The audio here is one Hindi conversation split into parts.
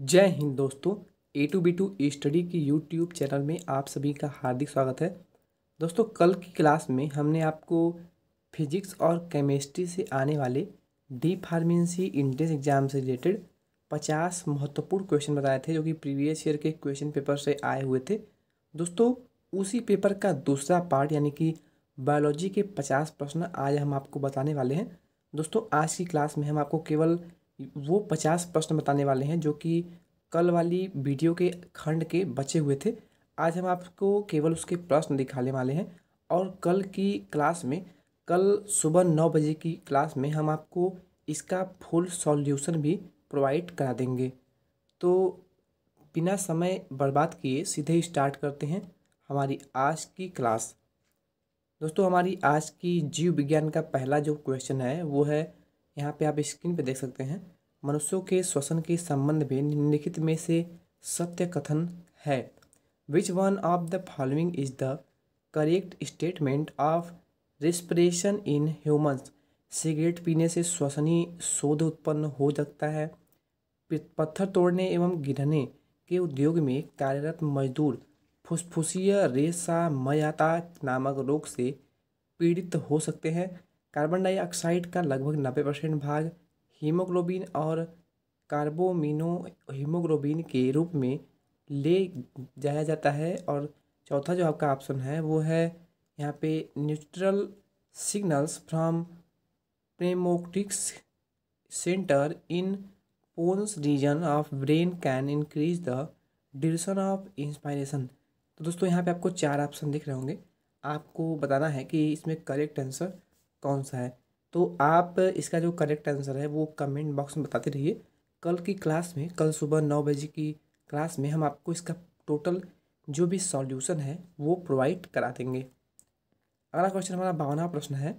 जय हिंद दोस्तों A two B two study की यूट्यूब चैनल में आप सभी का हार्दिक स्वागत है दोस्तों कल की क्लास में हमने आपको फिजिक्स और केमिस्ट्री से आने वाले डी फार्मेंसी इंट्रेंस एग्जाम से रिलेटेड पचास महत्वपूर्ण क्वेश्चन बताए थे जो कि प्रीवियस ईयर के क्वेश्चन पेपर से आए हुए थे दोस्तों उसी पेपर का दूसरा पार्ट यानी कि बायोलॉजी के पचास प्रश्न आज हम आपको बताने वाले हैं दोस्तों आज की क्लास में हम आपको केवल वो पचास प्रश्न बताने वाले हैं जो कि कल वाली वीडियो के खंड के बचे हुए थे आज हम आपको केवल उसके प्रश्न दिखाने वाले हैं और कल की क्लास में कल सुबह नौ बजे की क्लास में हम आपको इसका फुल सॉल्यूशन भी प्रोवाइड करा देंगे तो बिना समय बर्बाद किए सीधे स्टार्ट करते हैं हमारी आज की क्लास दोस्तों हमारी आज की जीव विज्ञान का पहला जो क्वेश्चन है वो है यहाँ पे आप स्क्रीन पे देख सकते हैं मनुष्यों के श्वसन के संबंध में निम्नलिखित में से सत्य कथन है which one of the following is the correct statement of respiration in humans cigarette पीने से श्वसनीय शोध उत्पन्न हो सकता है पत्थर तोड़ने एवं गिरने के उद्योग में कार्यरत मजदूर फुसफुसीय मयाता नामक रोग से पीड़ित हो सकते हैं कार्बन डाइऑक्साइड का लगभग नब्बे परसेंट भाग हीमोग्लोबिन और कार्बोमिनो हीमोग्लोबिन के रूप में ले जाया जाता है और चौथा जो आपका ऑप्शन है वो है यहाँ पे neutral signals from pneumotaxic centre in pons region of brain can increase the duration of inspiration तो दोस्तों यहाँ पे आपको चार ऑप्शन दिख रहे होंगे आपको बताना है कि इसमें करेक्ट आंसर कौन सा है तो आप इसका जो करेक्ट आंसर है वो कमेंट बॉक्स में बताते रहिए कल की क्लास में कल सुबह नौ बजे की क्लास में हम आपको इसका टोटल जो भी सॉल्यूशन है वो प्रोवाइड करा देंगे अगला क्वेश्चन हमारा बावना प्रश्न है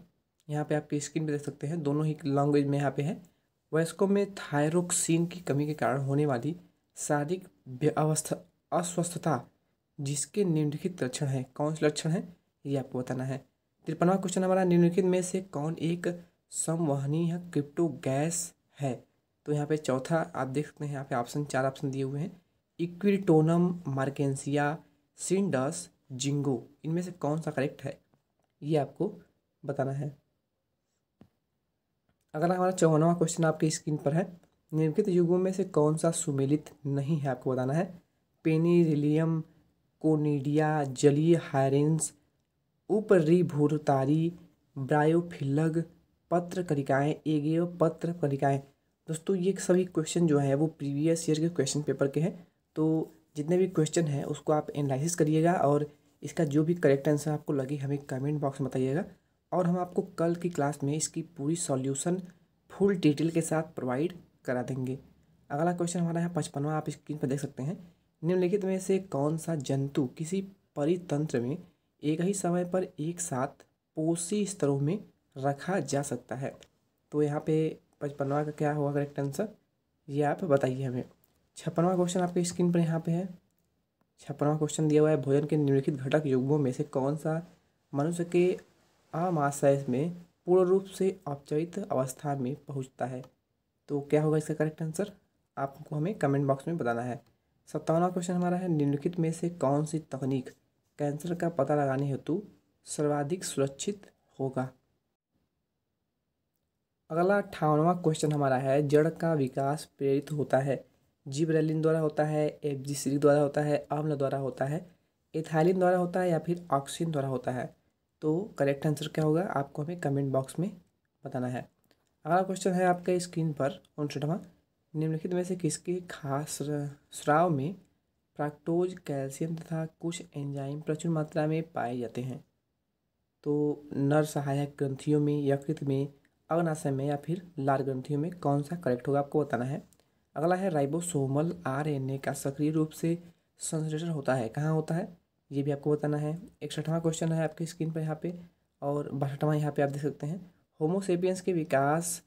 यहाँ पे आपकी स्क्रीन पे देख सकते हैं दोनों ही लैंग्वेज में यहाँ पे है वयस्कों में थायरोक्सिन की कमी के कारण होने वाली शारीरिक अवस्था अस्वस्थता जिसके निम्नलिखित लक्षण हैं कौन से लक्षण हैं ये आपको बताना है तिरपनवा क्वेश्चन हमारा निम्नलिखित में से कौन एक संवहनीय क्रिप्टो गैस है तो यहाँ पे चौथा आप देख सकते हैं यहाँ पे ऑप्शन चार ऑप्शन दिए हुए हैं इक्विटोनम मार्केंसिया सिंडस जिंगो इनमें से कौन सा करेक्ट है ये आपको बताना है अगला हमारा चौवनवा क्वेश्चन आपके स्क्रीन पर है निम्नलिखित युगों में से कौन सा सुमेलित नहीं है आपको बताना है पेनीरिलियम कोनीडिया जलीय हायरेंस उपरिभुरतारी ब्रायोफिलग पत्र कणिकाएँ एगेव पत्र कणिकाएँ दोस्तों ये सभी क्वेश्चन जो है वो प्रीवियस ईयर के क्वेश्चन पेपर के हैं तो जितने भी क्वेश्चन हैं उसको आप एनालिसिस करिएगा और इसका जो भी करेक्ट आंसर आपको लगे हमें कमेंट बॉक्स में बताइएगा और हम आपको कल की क्लास में इसकी पूरी सॉल्यूशन फुल डिटेल के साथ प्रोवाइड करा देंगे अगला क्वेश्चन हमारा है पचपनवा आप स्क्रीन पर देख सकते हैं निम्नलिखित में से कौन सा जंतु किसी परितंत्र में एक ही समय पर एक साथ पोषी स्तरों में रखा जा सकता है तो यहाँ पे पचपनवा का क्या होगा करेक्ट आंसर ये आप बताइए हमें छप्पनवा क्वेश्चन आपके स्क्रीन पर यहाँ पे है छप्पनवा क्वेश्चन दिया हुआ है भोजन के निम्नलिखित घटक युग्मों में से कौन सा मनुष्य के आमाशय में पूर्ण रूप से औपचारित अवस्था में पहुँचता है तो क्या होगा इसका करेक्ट आंसर आपको हमें कमेंट बॉक्स में बताना है सत्तावनवा क्वेश्चन हमारा है निम्नलिखित में से कौन सी तकनीक कैंसर का पता लगाने हेतु सर्वाधिक सुरक्षित होगा अगला अठावनवा क्वेश्चन हमारा है जड़ का विकास प्रेरित होता है रैलिन द्वारा होता है एफजीसीडी द्वारा होता है आम्ल द्वारा होता है एथाइलिन द्वारा होता है या फिर ऑक्सीजन द्वारा होता है तो करेक्ट आंसर क्या होगा आपको हमें कमेंट बॉक्स में बताना है अगला क्वेश्चन है आपके स्क्रीन पर उनसठवा निम्नलिखित में से किसके खास स्राव में फ्रैक्टोज कैल्शियम तथा कुछ एंजाइम प्रचुर मात्रा में पाए जाते हैं तो नर सहायक ग्रंथियों में यकृत में अग्नाशय में या फिर लार ग्रंथियों में कौन सा करेक्ट होगा आपको बताना है अगला है राइबोसोमल आरएनए का सक्रिय रूप से संश्लेषण होता है कहाँ होता है ये भी आपको बताना है इकसठवां क्वेश्चन है आपकी स्क्रीन पर यहाँ पे और बासठवा यहाँ पे आप देख सकते हैं होमोसेपियंस के विकास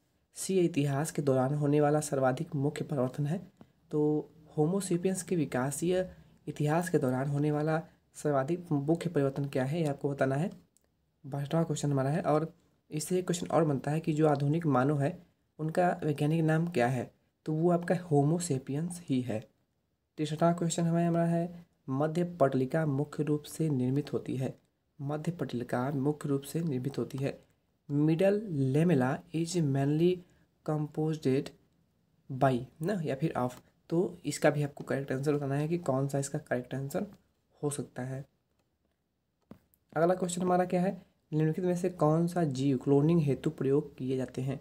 सी इतिहास के दौरान होने वाला सर्वाधिक मुख्य परिवर्तन है तो होमोसिपियंस के विकासीय इतिहास के दौरान होने वाला सर्वाधिक मुख्य परिवर्तन क्या है ये आपको बताना है बारहवा क्वेश्चन हमारा है और इससे एक क्वेश्चन और बनता है कि जो आधुनिक मानव है उनका वैज्ञानिक नाम क्या है तो वो आपका होमोसेपियंस ही है तीसरा क्वेश्चन हमारे हमारा है मध्य पटलिका मुख्य रूप से निर्मित होती है मध्य पटलिका मुख्य रूप से निर्मित होती है middle lamella is mainly composed by ना या फिर ऑफ तो इसका भी आपको करेक्ट आंसर बताना है कि कौन सा इसका करेक्ट आंसर हो सकता है अगला क्वेश्चन हमारा क्या है निम्नलिखित में से कौन सा जीव क्लोनिंग हेतु प्रयोग किए जाते हैं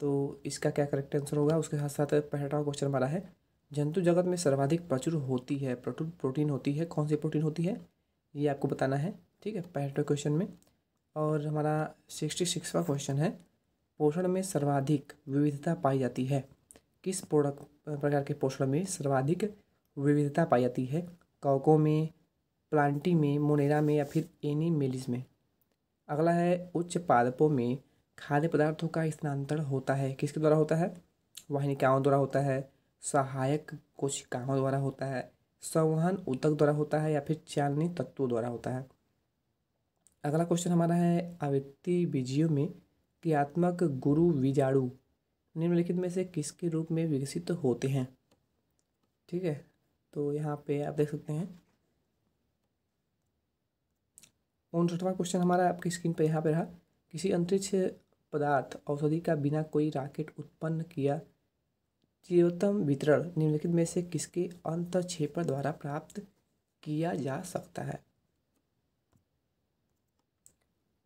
तो इसका क्या करेक्ट आंसर होगा उसके साथ साथ पहला क्वेश्चन हमारा है जंतु जगत में सर्वाधिक प्रचुर होती है प्रोटीन होती है कौन सी प्रोटीन होती है ये आपको बताना है ठीक है पहले क्वेश्चन में और हमारा सिक्सटी सिक्सवा क्वेश्चन है पोषण में सर्वाधिक विविधता पाई जाती है किस प्रोडक्ट प्रकार के पोषण में सर्वाधिक विविधता पाई जाती है कौकों में प्लांटी में मोनेरा में या फिर एनी मेलिस में अगला है उच्च पादपों में खाद्य पदार्थों का स्थानांतरण होता है किसके द्वारा होता है वाहिनिकाओं द्वारा होता है सहायक कोशिकाओं द्वारा होता है संवहन उतक द्वारा होता है या फिर चालनी तत्वों द्वारा होता है अगला क्वेश्चन हमारा है आवृत्ति बीजियों में क्रियात्मक गुरु बीजाणु निम्नलिखित में से किसके रूप में विकसित तो होते हैं ठीक है तो यहाँ पे आप देख सकते हैं उनसठवा क्वेश्चन हमारा आपकी स्क्रीन पर यहाँ पे रहा किसी अंतरिक्ष पदार्थ औषधि का बिना कोई राकेट उत्पन्न किया चिरोतम वितरण निम्नलिखित में से किसके अंतक्षेपण द्वारा प्राप्त किया जा सकता है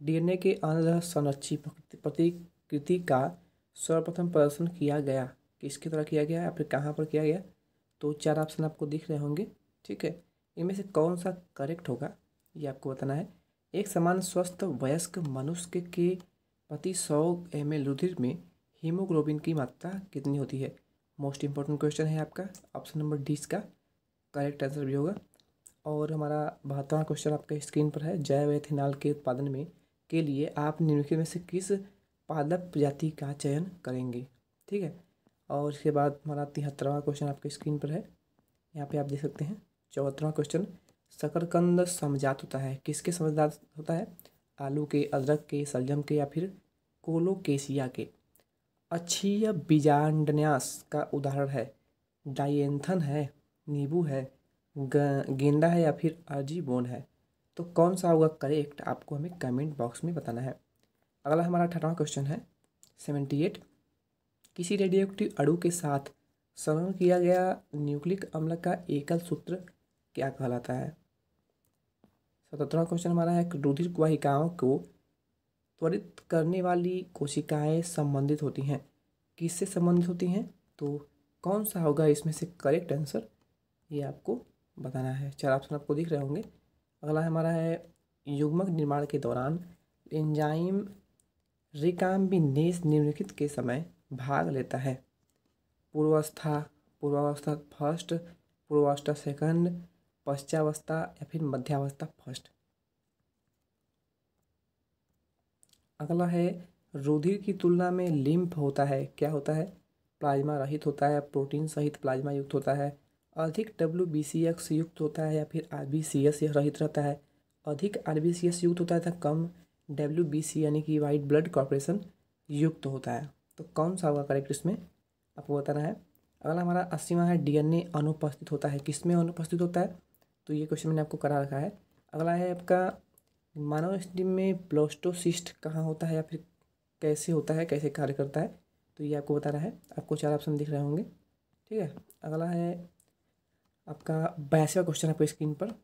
डीएनए के अंध संरक्षी प्रतिकृति का सर्वप्रथम प्रदर्शन किया गया किसके द्वारा किया गया या फिर कहाँ पर किया गया तो चार ऑप्शन आपको दिख रहे होंगे ठीक है इनमें से कौन सा करेक्ट होगा ये आपको बताना है एक समान स्वस्थ वयस्क मनुष्य के प्रति सौ एम एल रुधिर में हीमोग्लोबिन की मात्रा कितनी होती है मोस्ट इम्पॉर्टेंट क्वेश्चन है आपका ऑप्शन नंबर डी का करेक्ट आंसर भी होगा और हमारा बहत्तरवा क्वेश्चन आपके स्क्रीन पर है जैव एथेनॉल के उत्पादन में के लिए आप निम्नलिखित में से किस पादप प्रजाति का चयन करेंगे ठीक है और इसके बाद हमारा तिहत्तरवा क्वेश्चन आपके स्क्रीन पर है यहाँ पे आप देख सकते हैं चौहत्तरवा क्वेश्चन शकरकंद समझात होता है किसके समझदात होता है आलू के अदरक के सलजम के या फिर कोलोकेसिया के अच्छी बीजांडन्यास का उदाहरण है डाइएंथन है नींबू है गेंदा है या फिर अर्जीबोन है तो कौन सा होगा करेक्ट आपको हमें कमेंट बॉक्स में बताना है अगला हमारा अठारहवा क्वेश्चन है सेवेंटी एट किसी रेडियो अड़ू के साथ संलग्न किया गया न्यूक्लिक अम्ल का एकल सूत्र क्या कहलाता है सतरवा क्वेश्चन हमारा है रुधिर वाहिकाओं को त्वरित करने वाली कोशिकाएं संबंधित होती हैं किससे संबंधित होती हैं तो कौन सा होगा इसमें से करेक्ट आंसर ये आपको बताना है चार ऑप्शन आपको दिख रहे होंगे अगला हमारा है युग्मक निर्माण के दौरान एंजाइम रिकाम भी नेस निम्नलिखित के समय भाग लेता है पूर्वावस्था पूर्वावस्था फर्स्ट पूर्वावस्था सेकंड पश्चावस्था या फिर मध्यावस्था फर्स्ट अगला है रुधिर की तुलना में लिम्फ होता है क्या होता है प्लाज्मा रहित होता है प्रोटीन सहित प्लाज्मा युक्त होता है अधिक डब्ल्यू बी सी एक्स युक्त होता है या फिर आर बी रहित रहता है अधिक आर युक्त होता है तथा तो कम डब्ल्यू बी सी यानी कि वाइट ब्लड कॉर्पोरेशन युक्त तो होता है तो कौन सा होगा करेक्ट इसमें आपको बताना है अगला हमारा अस्सीवा है डीएनए अनुपस्थित होता है किस में अनुपस्थित होता है तो ये क्वेश्चन मैंने आपको करा रखा है अगला है आपका मानव स्टीम में ब्लोस्टोसिस्ट कहाँ होता है या फिर कैसे होता है कैसे कार्य करता है तो ये आपको बता रहा है आपको चार ऑप्शन दिख रहे होंगे ठीक है अगला है आपका बयासीवा क्वेश्चन आपको स्क्रीन पर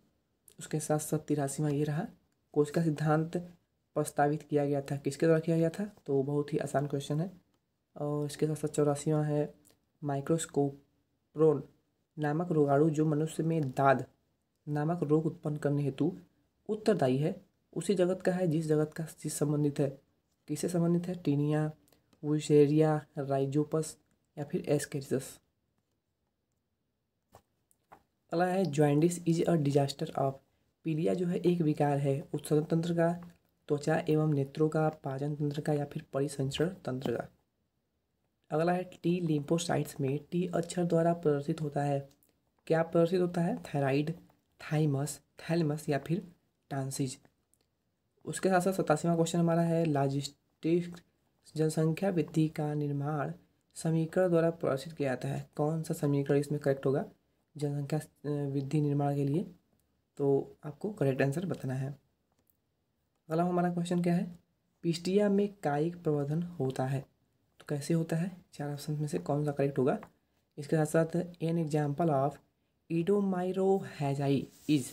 उसके साथ साथ तिरासीवा ये रहा कोशिका सिद्धांत प्रस्तावित किया गया था किसके द्वारा किया गया था तो बहुत ही आसान क्वेश्चन है और इसके साथ साथ चौरासीवा है माइक्रोस्कोप्रोन नामक रोगाणु जो मनुष्य में दाद नामक रोग उत्पन्न करने हेतु उत्तरदायी है उसी जगत का है जिस जगत का चीज संबंधित है किससे संबंधित है टीनिया वेरिया राइजोपस या फिर एस्केरिसस अगला है jaundice is a disaster of पीलिया जो है एक विकार है उत्सर्जन तंत्र का त्वचा एवं नेत्रों का पाचन तंत्र का या फिर परिसंचरण तंत्र का अगला है टी लिम्फोसाइट्स में टी अक्षर द्वारा प्रदर्शित होता है क्या प्रदर्शित होता है थायराइड थाइमस थैलमस या फिर टांसिज उसके साथ साथ सतासीवा क्वेश्चन हमारा है लाजिस्टिक जनसंख्या वृद्धि का निर्माण समीकरण द्वारा प्रदर्शित किया जाता है कौन सा समीकरण इसमें करेक्ट होगा जनसंख्या वृद्धि निर्माण के लिए तो आपको करेक्ट आंसर बताना है अगला हमारा क्वेश्चन क्या है पिस्टिया में कायिक प्रवर्धन होता है तो कैसे होता है चार ऑप्शन में से कौन सा करेक्ट होगा इसके साथ साथ एन एग्जाम्पल ऑफ ईडोमाइरोहैजाई इज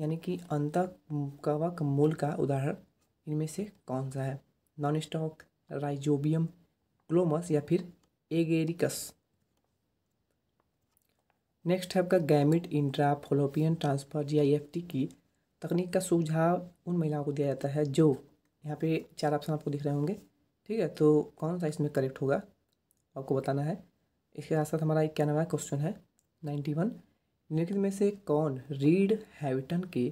यानी कि अंत कवक मूल का उदाहरण इनमें से कौन सा है नॉन स्टॉक राइजोबियम क्लोमस या फिर एगेरिकस नेक्स्ट है आपका gamete intrafallopian transfer G I F T की तकनीक का सुझाव उन महिलाओं को दिया जाता है जो यहाँ पे चार ऑप्शन आपको दिख रहे होंगे ठीक है तो कौन सा इसमें करेक्ट होगा आपको बताना है इसके साथ साथ हमारा इक्यानवा क्वेश्चन है नाइन्टी वन निम्नलिखित में से कौन रीड हैविटन के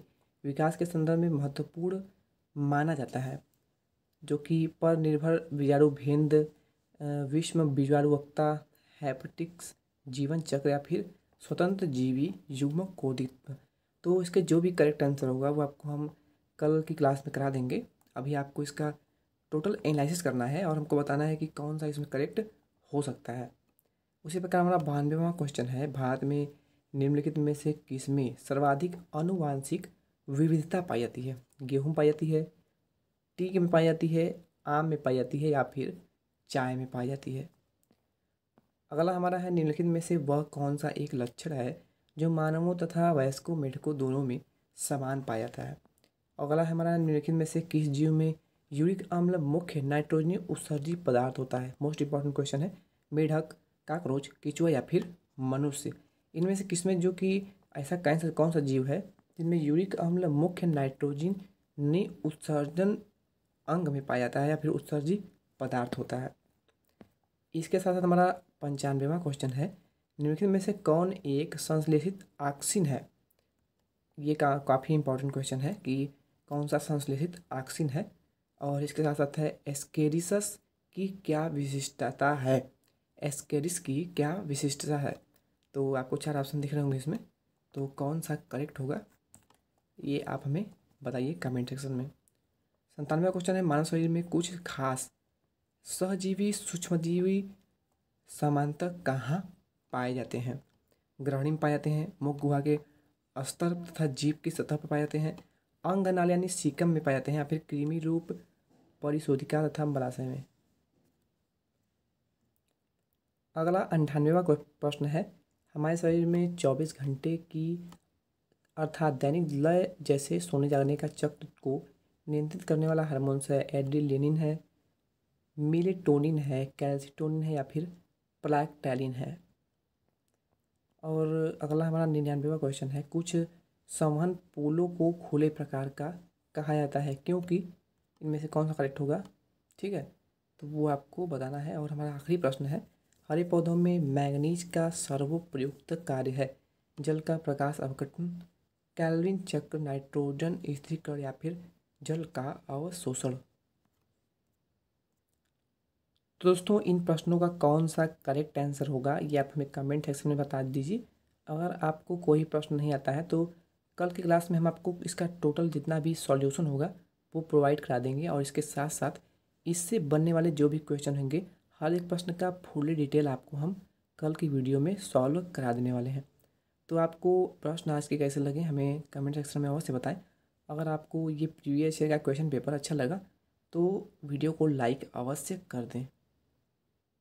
विकास के संदर्भ में महत्वपूर्ण माना जाता है जो कि पर निर्भर बीजाणु भेंद विश्व बीजाणुवक्ता हैपटिक्स जीवन चक्र या फिर स्वतंत्र जीवी युग्म कोदित तो इसके जो भी करेक्ट आंसर होगा वो आपको हम कल की क्लास में करा देंगे अभी आपको इसका टोटल एनालिसिस करना है और हमको बताना है कि कौन सा इसमें करेक्ट हो सकता है उसी प्रकार हमारा बानवेवा क्वेश्चन है भारत में निम्नलिखित में से किस में सर्वाधिक अनुवांशिक विविधता पाई जाती है गेहूँ पाई जाती है टीक में पाई जाती है आम में पाई जाती है या फिर चाय में पाई जाती है अगला हमारा है निम्नलिखित में से वह कौन सा एक लक्षण है जो मानवों तथा वयस्कों मेढकों दोनों में समान पाया जाता है अगला है हमारा निम्नलिखित में से किस जीव में यूरिक अम्ल मुख्य नाइट्रोजनी उत्सर्जी पदार्थ होता है मोस्ट इंपॉर्टेंट क्वेश्चन है मेढक काकरोच किचुआ या फिर मनुष्य इनमें से किसमें जो कि ऐसा कैंसर कौन सा जीव है जिनमें यूरिक अम्ल मुख्य नाइट्रोजन ने उत्सर्जन अंग में पाया जाता है या फिर उत्सर्जी पदार्थ होता है इसके साथ साथ हमारा पंचानवेवा क्वेश्चन है निम्नलिखित में से कौन एक संश्लेषित ऑक्सिन है ये का काफ़ी इंपॉर्टेंट क्वेश्चन है कि कौन सा संश्लेषित आक्सिन है और इसके साथ साथ है एस्केरिसस की क्या विशिष्टता है एस्केरिस की क्या विशिष्टता है तो आपको चार ऑप्शन दिख रहे होंगे इसमें तो कौन सा करेक्ट होगा ये आप हमें बताइए कमेंट सेक्शन में संतानवे क्वेश्चन है मानव शरीर में कुछ खास सहजीवी सूक्ष्मजीवी समानता कहाँ पाए जाते हैं ग्रहणी में पाए जाते हैं मुख गुहा के स्तर तथा जीप की सतह पर पाए जाते हैं अंग नाल यानी सीकम में पाए जाते हैं या फिर कृमि रूप परिशोधिका तथा मलाशय में अगला अंठानवेवा प्रश्न है हमारे शरीर में चौबीस घंटे की अर्थात दैनिक लय जैसे सोने जागने का चक्र को नियंत्रित करने वाला हार्मोन्स है एड्रीलिनिन है मिलेटोनिन है कैल्सिटोनिन है या फिर प्लैक्टैलिन है और अगला हमारा निन्यानवेवा क्वेश्चन है कुछ संवहन पोलों को खुले प्रकार का कहा जाता है क्योंकि इनमें से कौन सा करेक्ट होगा ठीक है तो वो आपको बताना है और हमारा आखिरी प्रश्न है हरे पौधों में मैंगनीज का सर्वोपयुक्त कार्य है जल का प्रकाश अवकटन कैलविन चक्र नाइट्रोजन स्थिरीकरण या फिर जल का अवशोषण तो दोस्तों इन प्रश्नों का कौन सा करेक्ट आंसर होगा ये आप हमें कमेंट सेक्शन में बता दीजिए अगर आपको कोई प्रश्न नहीं आता है तो कल की क्लास में हम आपको इसका टोटल जितना भी सॉल्यूशन होगा वो प्रोवाइड करा देंगे और इसके साथ साथ इससे बनने वाले जो भी क्वेश्चन होंगे हर एक प्रश्न का फुली डिटेल आपको हम कल की वीडियो में सॉल्व करा देने वाले हैं तो आपको प्रश्न आज के कैसे लगे हमें कमेंट सेक्शन में अवश्य बताएं अगर आपको ये प्रीवियस ईयर का क्वेश्चन पेपर अच्छा लगा तो वीडियो को लाइक अवश्य कर दें